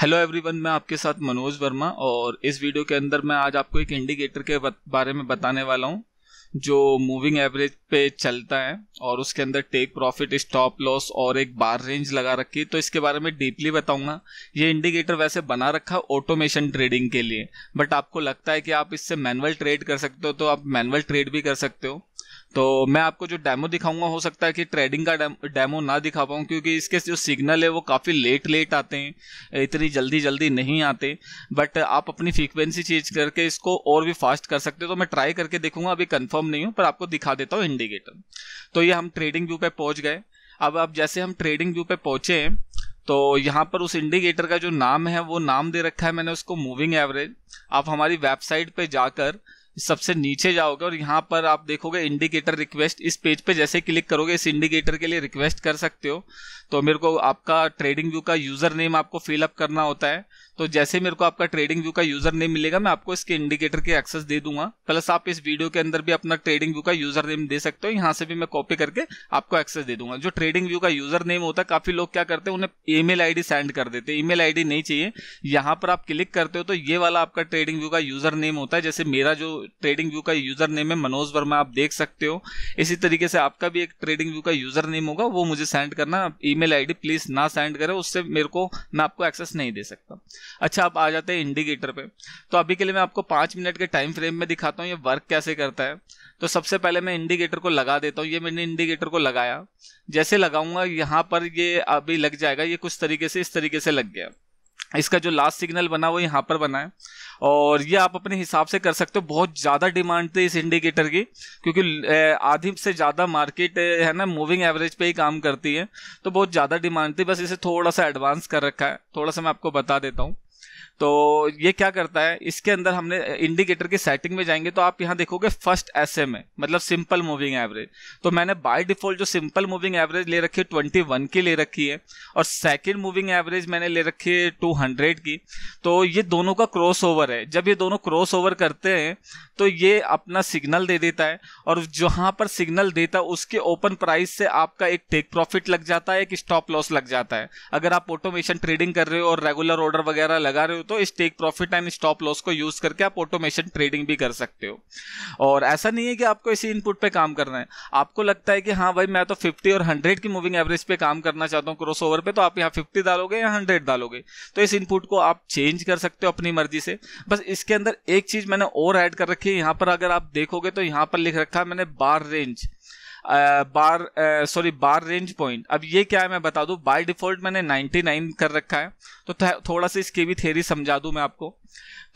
hello everyone मैं आपके साथ मनोज वर्मा और इस वीडियो के अंदर मैं आज आपको एक इंडिकेटर के बारे में बताने वाला हूं जो मूविंग एवरेज पे चलता है और उसके अंदर टेक प्रॉफिट स्टॉप लॉस और एक बार रेंज लगा रखी है तो इसके बारे में डीपली बताऊंगा ये इंडिकेटर वैसे बना रखा ऑटोमेशन ट्रेडिंग के लिए बट आपको लगता है कि आप इससे मैनुअल ट्रेड कर सकते हो तो आप मैनुअल ट्रेड भी कर सकते हो तो मैं आपको जो डेमो दिखाऊंगा हो सकता है कि ट्रेडिंग का डेमो ना दिखा पाऊँ क्योंकि इसके जो सिग्नल है वो काफ़ी लेट लेट आते हैं इतनी जल्दी जल्दी नहीं आते बट आप अपनी फ्रीक्वेंसी चेंज करके इसको और भी फास्ट कर सकते हो तो मैं ट्राई करके देखूंगा अभी कन्फर्म नहीं हूँ पर आपको दिखा देता हूँ इंडिकेटर तो ये हम ट्रेडिंग व्यू पर पहुँच गए अब आप जैसे हम ट्रेडिंग व्यू पर पहुँचे तो यहाँ पर उस इंडिकेटर का जो नाम है वो नाम दे रखा है मैंने उसको मूविंग एवरेज आप हमारी वेबसाइट पे जाकर सबसे नीचे जाओगे और यहाँ पर आप देखोगे इंडिकेटर रिक्वेस्ट इस पेज पे जैसे क्लिक करोगे इस इंडिकेटर के लिए रिक्वेस्ट कर सकते हो तो मेरे को आपका ट्रेडिंग व्यू का यूजर नेम आपको फिलअप करना होता है तो जैसे मेरे को आपका ट्रेडिंग व्यू का यूजर नेम मिलेगा मैं आपको इसके इंडिकेटर के एक्सेस दे दूंगा प्लस आप इस वीडियो के अंदर भी अपना ट्रेडिंग व्यू का यूजर नेम दे सकते हो यहाँ से भी मैं कॉपी करके आपको एक्सेस दे दूंगा जो ट्रेडिंग व्यू का यूजर नेम होता है काफी लोग क्या करते हैं उन्हें ईमेल आईडी सेंड कर देते हैं ईमेल आईडी नहीं चाहिए यहाँ पर आप क्लिक करते हो तो ये वाला आपका ट्रेडिंग व्यू का यूजर नेम होता है जैसे मेरा जो ट्रेडिंग व्यू का यूजर नेम है मनोज वर्मा आप देख सकते हो इसी तरीके से आपका भी एक ट्रेडिंग व्यू का यूजर नेम होगा वो मुझे सेंड करना ई ईमेल आईडी प्लीज ना सेंड करें उससे मेरे को मैं आपको एक्सेस नहीं दे सकता अच्छा आप आ जाते हैं इंडिकेटर पे तो अभी के लिए मैं आपको पांच मिनट के टाइम फ्रेम में दिखाता हूँ ये वर्क कैसे करता है तो सबसे पहले मैं इंडिकेटर को लगा देता हूँ ये मैंने इंडिकेटर को लगाया जैसे लगाऊंगा यहाँ पर ये अभी लग जाएगा ये कुछ तरीके से इस तरीके से लग गया इसका जो लास्ट सिग्नल बना वो यहाँ पर बना है और ये आप अपने हिसाब से कर सकते हो बहुत ज़्यादा डिमांड थी इस इंडिकेटर की क्योंकि आधी से ज़्यादा मार्केट है ना मूविंग एवरेज पे ही काम करती है तो बहुत ज़्यादा डिमांड थी बस इसे थोड़ा सा एडवांस कर रखा है थोड़ा सा मैं आपको बता देता हूँ तो ये क्या करता है इसके अंदर हमने इंडिकेटर की सेटिंग में जाएंगे तो आप यहाँ देखोगे फर्स्ट एम में मतलब सिंपल मूविंग एवरेज तो मैंने बाय डिफॉल्ट जो सिंपल मूविंग एवरेज ले रखी है ट्वेंटी वन की ले रखी है और सेकंड मूविंग एवरेज मैंने ले रखी है टू हंड्रेड की तो ये दोनों का क्रॉस ओवर है जब ये दोनों क्रॉस ओवर करते हैं तो ये अपना सिग्नल दे देता है और जहाँ पर सिग्नल देता है उसके ओपन प्राइस से आपका एक टेक प्रॉफिट लग जाता है एक स्टॉप लॉस लग जाता है अगर आप ऑटोमेशन ट्रेडिंग कर रहे हो और रेगुलर ऑर्डर वगैरह लगा रहे हो तो इस take profit and stop loss को यूज करके आप ऑटोमेशन ट्रेडिंग भी कर सकते हो और ऐसा नहीं है कि आपको इसी इनपुट पे काम करना है आपको लगता है कि हाँ भाई मैं तो फिफ्टी और हंड्रेड की मूविंग एवरेज पे काम करना चाहता हूँ क्रॉस ओवर पे तो आप यहाँ फिफ्टी डालोगे या हंड्रेड डालोगे तो इस इनपुट को आप चेंज कर सकते हो अपनी मर्जी से बस इसके अंदर एक चीज मैंने और ऐड कर रखी है यहाँ पर अगर आप देखोगे तो यहाँ पर लिख रखा है मैंने bar range bar sorry bar range point अब ये क्या है मैं बता दूं बाय डिफॉल्ट मैंने 99 कर रखा है तो थोड़ा सा इसकी भी थेरी समझा दूं मैं आपको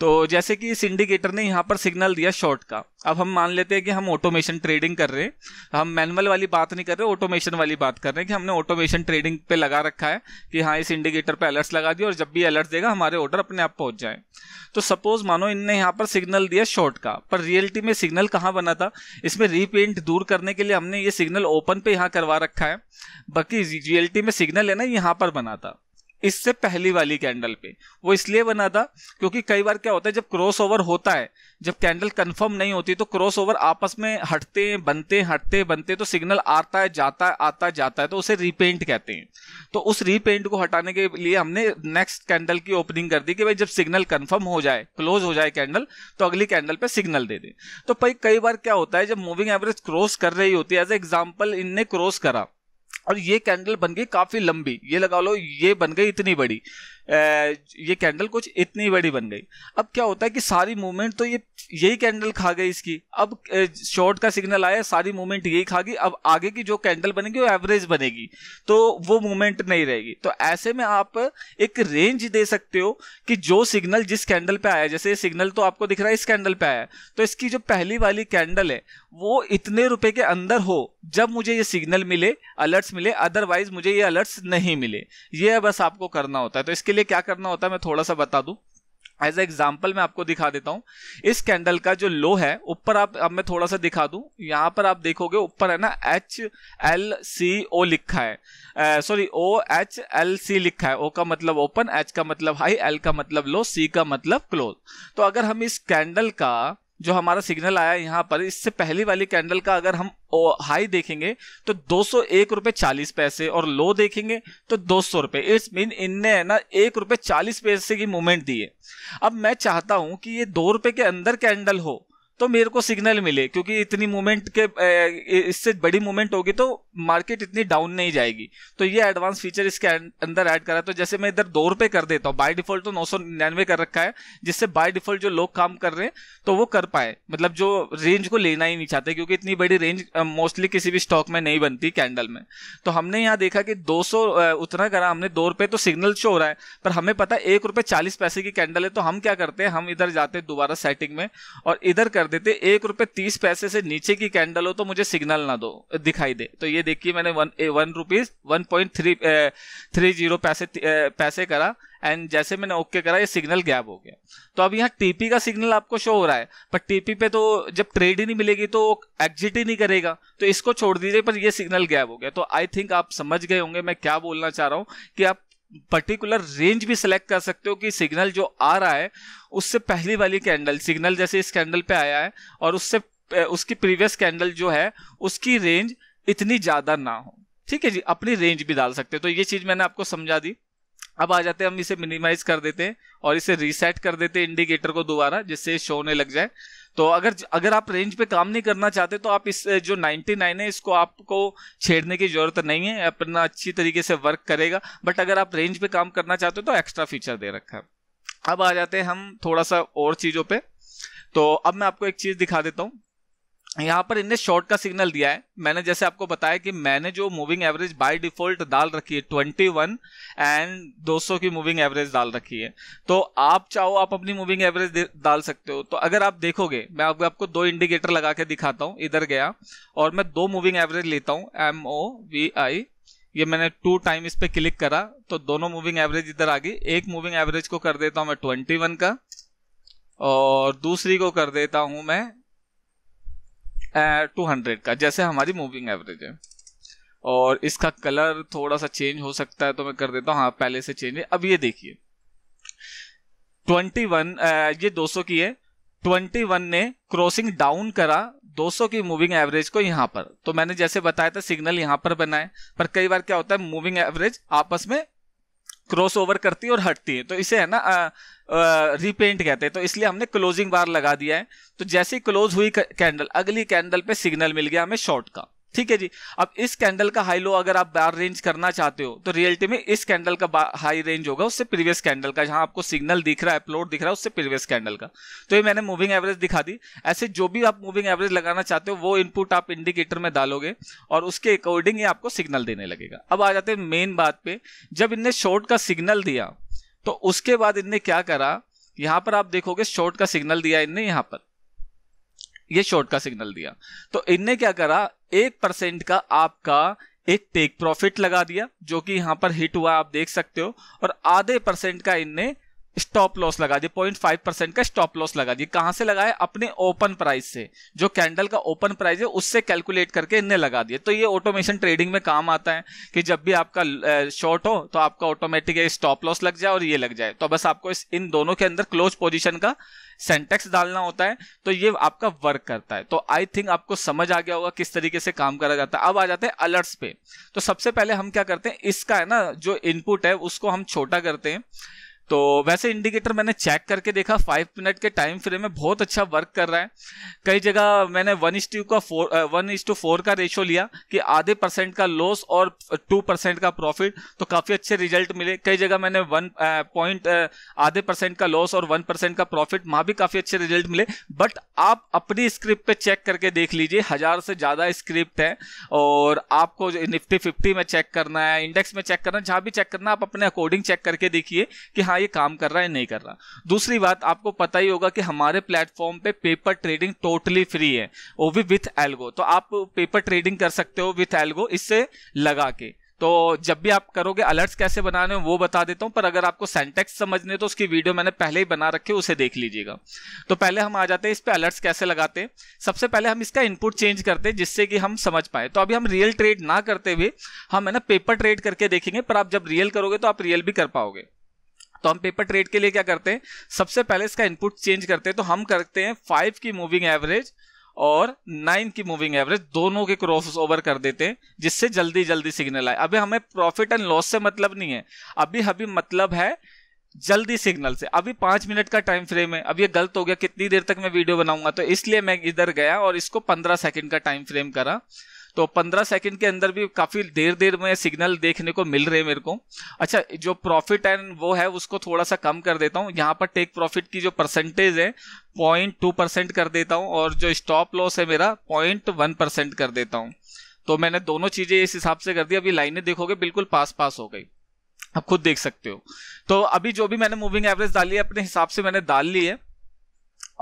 तो जैसे कि इस इंडिकेटर ने यहाँ पर सिग्नल दिया शॉर्ट का अब हम मान लेते हैं कि हम ऑटोमेशन ट्रेडिंग कर रहे हैं हम मैनुअल वाली बात नहीं कर रहे ऑटोमेशन वाली बात कर रहे हैं कि हमने ऑटोमेशन ट्रेडिंग पे लगा रखा है कि हाँ इस इंडिकेटर पे अलर्ट्स लगा दिए और जब भी अलर्ट देगा हमारे ऑर्डर अपने आप पहुंच जाए तो सपोज मानो इनने यहाँ पर सिग्नल दिया शॉर्ट का पर रियलिटी में सिग्नल कहाँ बना था इसमें रीपेंट दूर करने के लिए हमने ये सिग्नल ओपन पे यहाँ करवा रखा है बाकी रियलिटी में सिग्नल है ना यहाँ पर बना था इससे पहली वाली कैंडल पे वो इसलिए बना था क्योंकि कई बार क्या होता है जब क्रॉस ओवर होता है जब कैंडल कंफर्म नहीं होती तो क्रॉस ओवर आपस में हटते हैं बनते हैं हटते हैं बनते तो सिग्नल आता है जाता है आता है जाता है तो उसे रीपेंट कहते हैं तो उस रीपेंट को हटाने के लिए हमने नेक्स्ट कैंडल की ओपनिंग कर दी कि भाई जब सिग्नल कन्फर्म हो जाए क्लोज हो जाए कैंडल तो अगली कैंडल पे सिग्नल दे दे तो भाई कई बार क्या होता है जब मूविंग एवरेज क्रॉस कर रही होती है एज एग्जाम्पल इनने क्रॉस करा और ये कैंडल बन गई काफी लंबी ये लगा लो ये बन गई इतनी बड़ी ये कैंडल कुछ इतनी बड़ी बन गई अब क्या होता है कि सारी मूवमेंट तो ये यही कैंडल खा गई इसकी अब शॉर्ट का सिग्नल आया सारी मूवमेंट यही खा गई अब आगे की जो कैंडल बनेगी वो एवरेज बनेगी तो वो मूवमेंट नहीं रहेगी तो ऐसे में आप एक रेंज दे सकते हो कि जो सिग्नल जिस कैंडल पे आया जैसे सिग्नल तो आपको दिख रहा है इस कैंडल पे आया तो इसकी जो पहली वाली कैंडल है वो इतने रुपए के अंदर हो जब मुझे ये सिग्नल मिले अलर्ट्स मिले अदरवाइज मुझे ये अलर्ट्स नहीं मिले ये बस आपको करना होता है तो इसके लिए क्या करना होता है मैं थोड़ा सा बता दूं एज एग्जाम्पल मैं आपको दिखा देता हूँ इस कैंडल का जो लो है ऊपर आप अब मैं थोड़ा सा दिखा दू यहाँ पर आप देखोगे ऊपर है ना एच एल सी ओ लिखा है sorry O H L C लिखा है ओ का मतलब ओपन एच का मतलब हाई एल का मतलब लो सी का मतलब क्लोज तो अगर हम इस कैंडल का जो हमारा सिग्नल आया यहाँ पर इससे पहली वाली कैंडल का अगर हम हाई देखेंगे तो दो सौ एक चालीस पैसे और लो देखेंगे तो दो सौ रुपये इट्स मीन इनने है ना एक रुपये चालीस पैसे की मूवमेंट दी है अब मैं चाहता हूँ कि ये दो रुपये के अंदर कैंडल हो तो मेरे को सिग्नल मिले क्योंकि इतनी मूवमेंट के इससे बड़ी मूवमेंट होगी तो मार्केट इतनी डाउन नहीं जाएगी तो ये एडवांस फीचर इसके अंदर ऐड करा तो जैसे मैं इधर दो रुपये कर देता हूँ बाय डिफॉल्ट तो नौ सौ निन्यानवे कर रखा है जिससे बाय डिफॉल्ट जो लोग काम कर रहे हैं तो वो कर पाए मतलब जो रेंज को लेना ही नहीं चाहते क्योंकि इतनी बड़ी रेंज मोस्टली किसी भी स्टॉक में नहीं बनती कैंडल में तो हमने यहाँ देखा कि दो सौ उतना करा हमने दो रुपये तो सिग्नल शो हो रहा है पर हमें पता है एक रुपये चालीस पैसे की कैंडल है तो हम क्या करते हैं हम इधर जाते हैं दोबारा सेटिंग में और इधर कर कर देते एक रुपए तीस पैसे से नीचे की कैंडल हो तो मुझे सिग्नल ना दो दिखाई दे तो ये देखिए मैंने one a, one rupees one point three a, three zero पैसे ए, पैसे करा एंड जैसे मैंने ओके करा ये सिग्नल गैप हो गया तो अब यहाँ टीपी का सिग्नल आपको शो हो रहा है पर टीपी पे तो जब ट्रेड ही नहीं मिलेगी तो एग्जिट ही नहीं करेगा तो इसको छोड़ दीजिए पर ये सिग्नल गैप हो गया तो आई थिंक आप समझ गए होंगे मैं क्या बोलना चाह रहा हूँ कि आप पर्टिकुलर रेंज भी सिलेक्ट कर सकते हो कि सिग्नल जो आ रहा है उससे पहली वाली कैंडल सिग्नल जैसे इस कैंडल पे आया है और उससे उसकी प्रीवियस कैंडल जो है उसकी रेंज इतनी ज़्यादा ना हो ठीक है जी अपनी रेंज भी डाल सकते हो तो ये चीज़ मैंने आपको समझा दी अब आ जाते हैं हम इसे मिनिमाइज कर देते हैं और इसे रीसेट कर देते हैं इंडिकेटर को दोबारा जिससे शो होने लग जाए तो अगर अगर आप रेंज पे काम नहीं करना चाहते तो आप इस जो 99 है इसको आपको छेड़ने की जरूरत नहीं है अपना अच्छी तरीके से वर्क करेगा बट अगर आप रेंज पे काम करना चाहते हो तो एक्स्ट्रा फीचर दे रखा है अब आ जाते हैं हम थोड़ा सा और चीज़ों पर तो अब मैं आपको एक चीज़ दिखा देता हूँ यहाँ पर इनने शॉर्ट का सिग्नल दिया है मैंने जैसे आपको बताया कि मैंने जो मूविंग एवरेज बाय डिफॉल्ट डाल रखी है 21 एंड 200 की मूविंग एवरेज डाल रखी है तो आप चाहो आप अपनी मूविंग एवरेज डाल सकते हो तो अगर आप देखोगे मैं आपको आपको दो इंडिकेटर लगा के दिखाता हूँ इधर गया और मैं दो मूविंग एवरेज लेता हूँ एम ओ वी आई ये मैंने टू टाइम इस पर क्लिक करा तो दोनों मूविंग एवरेज इधर आ गई एक मूविंग एवरेज को कर देता हूँ मैं ट्वेंटी का और दूसरी को कर देता हूँ मैं टू हंड्रेड का जैसे हमारी मूविंग एवरेज है और इसका कलर थोड़ा सा चेंज हो सकता है तो मैं कर देता हूँ हाँ पहले से चेंज है अब ये देखिए ट्वेंटी वन ये दो सौ की है ट्वेंटी वन ने क्रॉसिंग डाउन करा 200 की मूविंग एवरेज को यहां पर तो मैंने जैसे बताया था सिग्नल यहां पर बनाए पर कई बार क्या होता है मूविंग एवरेज आपस में क्रॉस ओवर करती है और हटती है तो इसे है ना रिपेंट कहते हैं तो इसलिए हमने क्लोजिंग बार लगा दिया है तो जैसे ही क्लोज हुई कैंडल अगली कैंडल पे सिग्नल मिल गया हमें शॉर्ट का ठीक है जी अब इस कैंडल का हाई लो अगर आप बार रेंज करना चाहते हो तो रियलिटी में इस कैंडल का हाई रेंज होगा उससे प्रीवियस कैंडल का जहां आपको सिग्नल दिख रहा है अपलोड दिख रहा है उससे प्रीवियस कैंडल का तो ये मैंने मूविंग एवरेज दिखा दी ऐसे जो भी आप मूविंग एवरेज लगाना चाहते हो वो इनपुट आप इंडिकेटर में डालोगे और उसके अकॉर्डिंग ही आपको सिग्नल देने लगेगा अब आ जाते हैं मेन बात पे जब इनने शॉर्ट का सिग्नल दिया तो उसके बाद इनने क्या करा यहां पर आप देखोगे शॉर्ट का सिग्नल दिया इनने यहां पर ये शॉर्ट का सिग्नल दिया तो इनने क्या करा एक परसेंट का आपका एक टेक प्रॉफिट लगा दिया जो कि यहां पर हिट हुआ आप देख सकते हो और आधे परसेंट का इनने स्टॉप लॉस लगा दिया पॉइंट फाइव परसेंट का स्टॉप लॉस लगा दिया कहां से लगाया अपने ओपन प्राइस से जो कैंडल का ओपन प्राइस है उससे कैलकुलेट करके इनने लगा दिया तो ये ऑटोमेशन ट्रेडिंग में काम आता है कि जब भी आपका शॉर्ट हो तो आपका ऑटोमेटिक स्टॉप लॉस लग जाए और ये लग जाए तो बस आपको इस इन दोनों के अंदर क्लोज पोजिशन का सेंटेक्स डालना होता है तो ये आपका वर्क करता है तो आई थिंक आपको समझ आ गया होगा किस तरीके से काम करा जाता है अब आ जाते हैं अलर्ट्स पे तो सबसे पहले हम क्या करते हैं इसका है ना जो इनपुट है उसको हम छोटा करते हैं तो वैसे इंडिकेटर मैंने चेक करके देखा फाइव मिनट के टाइम फ्रेम में बहुत अच्छा वर्क कर रहा है कई जगह मैंने वन इज टू का four one is to four का रेशो लिया कि आधे परसेंट का लॉस और टू परसेंट का प्रॉफिट तो काफ़ी अच्छे रिजल्ट मिले कई जगह मैंने वन पॉइंट आधे परसेंट का लॉस और वन परसेंट का प्रॉफिट वहाँ भी काफ़ी अच्छे रिजल्ट मिले बट आप अपनी स्क्रिप्ट पे चेक करके देख लीजिए हज़ार से ज़्यादा स्क्रिप्ट है और आपको निफ्टी फिफ्टी में चेक करना है इंडेक्स में चेक करना है जहाँ भी चेक करना आप अपने अकॉर्डिंग चेक करके देखिए कि हाँ हाँ ये काम कर रहा है नहीं कर रहा दूसरी बात आपको पता ही होगा कि हमारे प्लेटफॉर्म पे पेपर ट्रेडिंग टोटली फ्री है वो भी विथ एल्गो तो आप पेपर ट्रेडिंग कर सकते हो विथ एल्गो इससे लगा के तो जब भी आप करोगे अलर्ट्स कैसे बनाने वो बता देता हूं पर अगर आपको सेंटेक्स समझने तो उसकी वीडियो मैंने पहले ही बना रखी है उसे देख लीजिएगा तो पहले हम आ जाते हैं इस पे अलर्ट्स कैसे लगाते हैं सबसे पहले हम इसका इनपुट चेंज करते हैं जिससे कि हम समझ पाए तो अभी हम रियल ट्रेड ना करते हुए हम है ना पेपर ट्रेड करके देखेंगे पर आप जब रियल करोगे तो आप रियल भी कर पाओगे तो हम पेपर ट्रेड के लिए क्या करते हैं सबसे पहले इसका इनपुट चेंज करते हैं तो हम करते हैं फाइव की मूविंग एवरेज और नाइन की मूविंग एवरेज दोनों के क्रॉस ओवर कर देते हैं जिससे जल्दी जल्दी सिग्नल आए अभी हमें प्रॉफिट एंड लॉस से मतलब नहीं है अभी अभी मतलब है जल्दी सिग्नल से अभी पांच मिनट का टाइम फ्रेम है अब ये गलत हो गया कितनी देर तक मैं वीडियो बनाऊंगा तो इसलिए मैं इधर गया और इसको पंद्रह सेकंड का टाइम फ्रेम करा तो 15 सेकंड के अंदर भी काफ़ी देर देर में सिग्नल देखने को मिल रहे हैं मेरे को अच्छा जो प्रॉफिट एंड वो है उसको थोड़ा सा कम कर देता हूँ यहाँ पर टेक प्रॉफिट की जो परसेंटेज है पॉइंट टू परसेंट कर देता हूँ और जो स्टॉप लॉस है मेरा पॉइंट वन परसेंट कर देता हूँ तो मैंने दोनों चीज़ें इस हिसाब से कर दी अभी लाइनें देखोगे बिल्कुल पास पास हो गई आप खुद देख सकते हो तो अभी जो भी मैंने मूविंग एवरेज डाली है अपने हिसाब से मैंने डाल ली है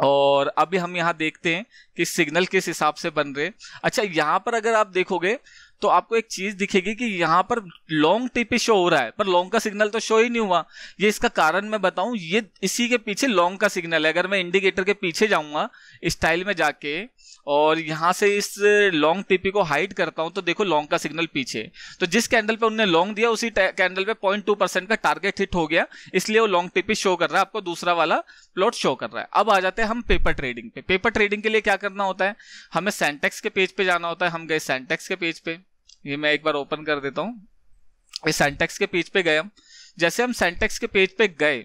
और अभी हम यहाँ देखते हैं कि सिग्नल किस हिसाब से बन रहे अच्छा यहाँ पर अगर आप देखोगे तो आपको एक चीज दिखेगी कि यहां पर लॉन्ग टीपी शो हो रहा है पर लॉन्ग का सिग्नल तो शो ही नहीं हुआ ये इसका कारण मैं बताऊं ये इसी के पीछे लॉन्ग का सिग्नल है अगर मैं इंडिकेटर के पीछे जाऊंगा स्टाइल में जाके और यहां से इस लॉन्ग टीपी को हाइड करता हूं तो देखो लॉन्ग का सिग्नल पीछे तो जिस कैंडल पे उनने लॉन्ग दिया उसी कैंडल पे पॉइंट टू परसेंट का टारगेट हिट हो गया इसलिए वो लॉन्ग टीपी शो कर रहा है आपको दूसरा वाला प्लॉट शो कर रहा है अब आ जाते हैं हम पेपर ट्रेडिंग पे पेपर ट्रेडिंग के लिए क्या करना होता है हमें सेंटेक्स के पेज पे जाना होता है हम गए सेंटेक्स के पेज पे ये मैं एक बार ओपन कर देता हूँ इस सेंटेक्स के पेज पे गए हम जैसे हम सेंटेक्स के पेज पे गए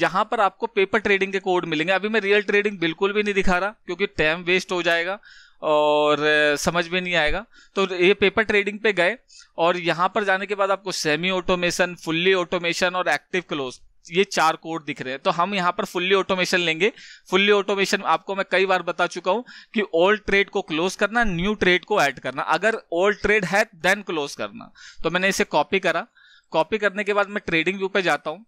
यहां पर आपको पेपर ट्रेडिंग के कोड मिलेंगे अभी मैं रियल ट्रेडिंग बिल्कुल भी नहीं दिखा रहा क्योंकि टाइम वेस्ट हो जाएगा और समझ में नहीं आएगा तो ये पेपर ट्रेडिंग पे गए और यहाँ पर जाने के बाद आपको सेमी ऑटोमेशन फुल्ली ऑटोमेशन और एक्टिव क्लोज ये चार कोड दिख रहे हैं तो हम यहाँ पर फुल्ली ऑटोमेशन लेंगे फुल्ली ऑटोमेशन आपको मैं कई बार बता चुका हूं कि ओल्ड ट्रेड को क्लोज करना न्यू ट्रेड को ऐड करना अगर ओल्ड ट्रेड है देन क्लोज करना तो मैंने इसे कॉपी करा कॉपी करने के बाद मैं ट्रेडिंग व्यू पे जाता हूं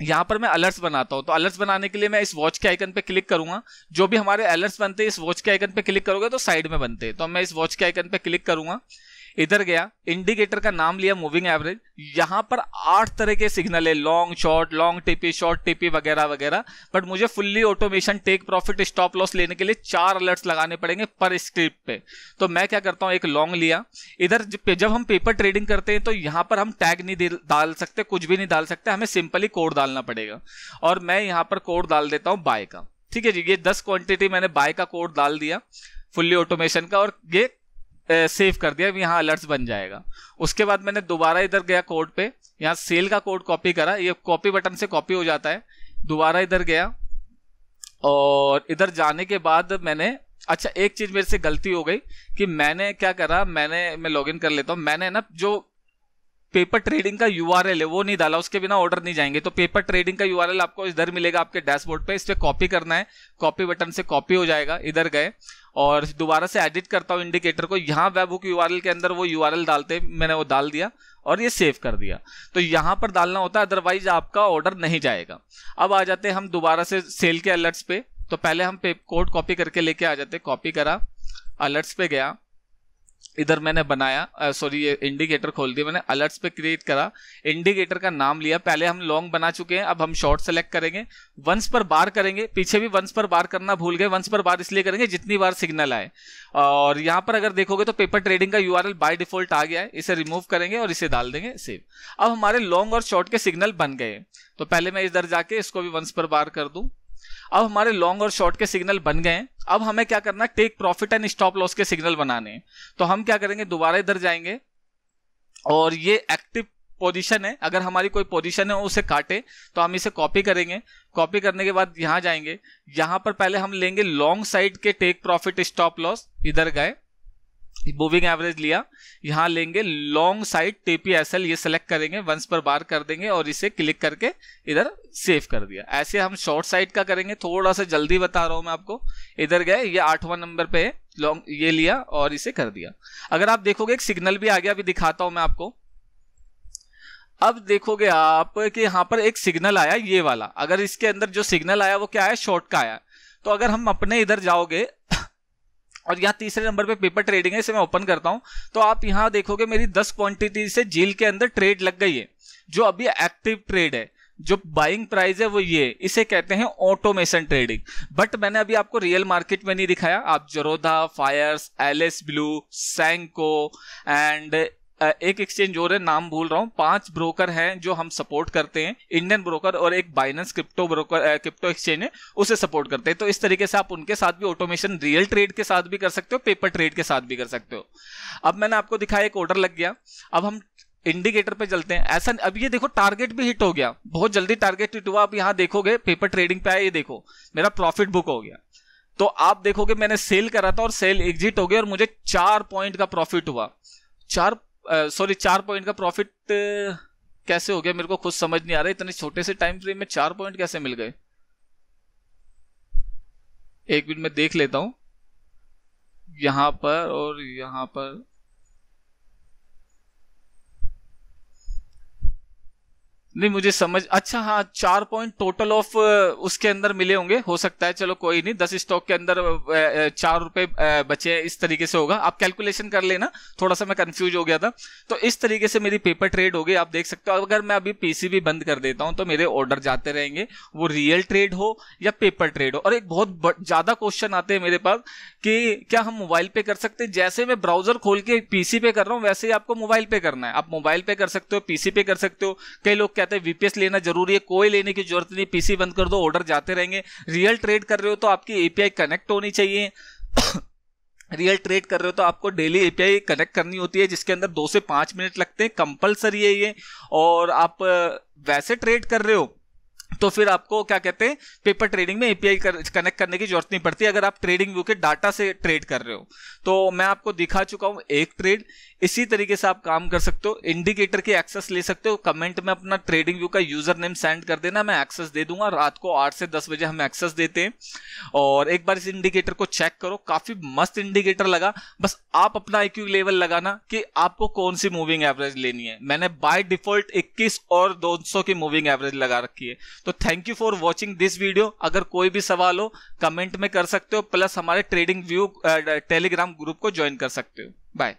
यहाँ पर मैं अलर्ट्स बनाता हूँ तो अलर्ट्स बनाने के लिए मैं इस वॉच के आइकन पे क्लिक करूंगा जो भी हमारे अलर्ट्स बनते हैं इस वॉच के आइकन पे क्लिक करोगे तो साइड में बनते हैं तो मैं इस वॉच के आइकन पे क्लिक करूंगा इधर गया इंडिकेटर का नाम लिया मूविंग एवरेज यहां पर आठ तरह के सिग्नल है long short long TP short TP वगैरह वगैरह बट मुझे fully automation take profit stop loss लेने के लिए चार अलर्ट्स लगाने पड़ेंगे पर स्क्रिप्ट पे तो मैं क्या करता हूं एक लॉन्ग लिया इधर जब हम पेपर ट्रेडिंग करते हैं तो यहां पर हम टैग नहीं डाल सकते कुछ भी नहीं डाल सकते हमें सिंपली कोड डालना पड़ेगा और मैं यहां पर कोड डाल देता हूं बाय का ठीक है जी ये दस क्वांटिटी मैंने बाय का कोड डाल दिया फुल्ली ऑटोमेशन का और ये सेव कर दिया यहाँ अलर्ट्स बन जाएगा उसके बाद मैंने दोबारा इधर गया कोड पे यहाँ सेल का कोड कॉपी करा ये कॉपी बटन से कॉपी हो जाता है दोबारा इधर गया और इधर जाने के बाद मैंने अच्छा एक चीज मेरे से गलती हो गई कि मैंने क्या करा मैंने मैं लॉगिन कर लेता हूँ मैंने ना जो पेपर ट्रेडिंग का यू है वो नहीं डाला उसके बिना ऑर्डर नहीं जाएंगे तो पेपर ट्रेडिंग का यू आपको इधर मिलेगा आपके डैशबोर्ड पे इस पर कॉपी करना है कॉपी बटन से कॉपी हो जाएगा इधर गए और दोबारा से एडिट करता हूँ इंडिकेटर को यहाँ वेब हुक यू के अंदर वो यू डालते मैंने वो डाल दिया और ये सेव कर दिया तो यहाँ पर डालना होता है अदरवाइज आपका ऑर्डर नहीं जाएगा अब आ जाते हैं हम दोबारा से सेल के अलर्ट्स पे तो पहले हम कोड कॉपी करके लेके आ जाते कॉपी करा अलर्ट्स पे गया इधर मैंने बनाया सॉरी ये इंडिकेटर खोल दिया मैंने अलर्ट्स पे क्रिएट करा इंडिकेटर का नाम लिया पहले हम लॉन्ग बना चुके हैं अब हम शॉर्ट सेलेक्ट करेंगे वंस पर बार करेंगे पीछे भी वंस पर बार करना भूल गए वंस पर बार इसलिए करेंगे जितनी बार सिग्नल आए और यहाँ पर अगर देखोगे तो पेपर ट्रेडिंग का यू आर डिफॉल्ट आ गया है इसे रिमूव करेंगे और इसे डाल देंगे सेव अब हमारे लॉन्ग और शॉर्ट के सिग्नल बन गए तो पहले मैं इधर जाके इसको भी वंस पर बार कर दूँ अब हमारे लॉन्ग और शॉर्ट के सिग्नल बन गए अब हमें क्या करना है take profit and stop loss के सिग्नल बनाने तो हम क्या करेंगे दोबारा इधर जाएंगे और ये एक्टिव पोजीशन है अगर हमारी कोई पोजीशन है उसे काटे तो हम इसे कॉपी करेंगे कॉपी करने के बाद यहां जाएंगे यहां पर पहले हम लेंगे लॉन्ग साइड के टेक प्रॉफिट स्टॉप लॉस इधर गए मूविंग एवरेज लिया यहाँ लेंगे लॉन्ग साइड टीपीएसएल ये सेलेक्ट करेंगे वंस पर बार कर देंगे और इसे क्लिक करके इधर सेव कर दिया ऐसे हम शॉर्ट साइड का करेंगे थोड़ा सा जल्दी बता रहा हूँ मैं आपको इधर गए ये आठवां नंबर पे लॉन्ग ये लिया और इसे कर दिया अगर आप देखोगे एक सिग्नल भी आ गया अभी दिखाता हूँ मैं आपको अब देखोगे आप कि यहाँ पर एक सिग्नल आया ये वाला अगर इसके अंदर जो सिग्नल आया वो क्या आया शॉर्ट का आया तो अगर हम अपने इधर जाओगे और यहाँ तीसरे नंबर पे पेपर ट्रेडिंग है इसे मैं ओपन करता हूँ तो आप यहाँ देखोगे मेरी दस क्वांटिटी से जेल के अंदर ट्रेड लग गई है जो अभी एक्टिव ट्रेड है जो बाइंग प्राइस है वो ये इसे कहते हैं ऑटोमेशन ट्रेडिंग बट मैंने अभी आपको रियल मार्केट में नहीं दिखाया आप जरोधा फायर्स एलिस ब्लू सैंको एंड एक एक्सचेंज और है नाम भूल रहा हूँ पांच ब्रोकर हैं जो हम सपोर्ट करते हैं इंडियन ब्रोकर और एक Binance crypto broker crypto exchange है उसे सपोर्ट करते हैं तो इस तरीके से आप उनके साथ भी ऑटोमेशन रियल ट्रेड के साथ भी कर सकते हो पेपर ट्रेड के साथ भी कर सकते हो अब मैंने आपको दिखाया एक ऑर्डर लग गया अब हम इंडिकेटर पे चलते हैं ऐसा अब ये देखो टारगेट भी हिट हो गया बहुत जल्दी टारगेट हिट हुआ आप यहाँ देखोगे पेपर ट्रेडिंग पे आया ये देखो मेरा प्रॉफिट बुक हो गया तो आप देखोगे मैंने सेल करा था और सेल एग्जिट हो गया और मुझे चार पॉइंट का प्रॉफिट हुआ चार सॉरी चार पॉइंट का प्रॉफिट कैसे हो गया मेरे को खुद समझ नहीं आ रहा इतने छोटे से टाइम फ्रेम में चार पॉइंट कैसे मिल गए एक मिनट में देख लेता हूं यहां पर और यहां पर नहीं मुझे समझ अच्छा हाँ चार पॉइंट टोटल ऑफ उसके अंदर मिले होंगे हो सकता है चलो कोई नहीं दस स्टॉक के अंदर चार रुपए बचे इस तरीके से होगा आप कैलकुलेशन कर लेना थोड़ा सा मैं कंफ्यूज हो गया था तो इस तरीके से मेरी पेपर ट्रेड होगी आप देख सकते हो अगर मैं अभी पीसीबी बंद कर देता हूं तो मेरे ऑर्डर जाते रहेंगे वो रियल ट्रेड हो या पेपर ट्रेड हो और एक बहुत ज्यादा क्वेश्चन आते हैं मेरे पास कि क्या हम मोबाइल पे कर सकते हैं जैसे मैं ब्राउजर खोल के पीसी पे कर रहा हूँ वैसे ही आपको मोबाइल पे करना है आप मोबाइल पे कर सकते हो पीसी पे कर सकते हो कई लोग कहते हैं वीपीएस लेना जरूरी है कोई लेने की जरूरत नहीं पीसी बंद कर दो ऑर्डर जाते रहेंगे रियल ट्रेड कर रहे हो तो आपकी एपीआई कनेक्ट होनी चाहिए रियल ट्रेड कर रहे हो तो आपको डेली एपीआई कनेक्ट करनी होती है जिसके अंदर दो से पांच मिनट लगते हैं कंपलसरी है ये और आप वैसे ट्रेड कर रहे हो तो फिर आपको क्या कहते हैं पेपर ट्रेडिंग में एपीआई कनेक्ट करने की जरूरत नहीं पड़ती अगर आप ट्रेडिंग व्यू के डाटा से ट्रेड कर रहे हो तो मैं आपको दिखा चुका हूं एक ट्रेड इसी तरीके से आप काम कर सकते हो इंडिकेटर की एक्सेस ले सकते हो कमेंट में अपना ट्रेडिंग व्यू का यूजर नेम सेंड कर देना मैं एक्सेस दे दूंगा रात को आठ से दस बजे हम एक्सेस देते हैं और एक बार इस इंडिकेटर को चेक करो काफी मस्त इंडिकेटर लगा बस आप अपना आईक्यू लेवल लगाना कि आपको कौन सी मूविंग एवरेज लेनी है मैंने बाय डिफॉल्ट इक्कीस और दो की मूविंग एवरेज लगा रखी है तो thank you for watching this video अगर कोई भी सवाल हो कमेंट में कर सकते हो प्लस हमारे ट्रेडिंग व्यू टेलीग्राम ग्रुप को ज्वाइन कर सकते हो बाय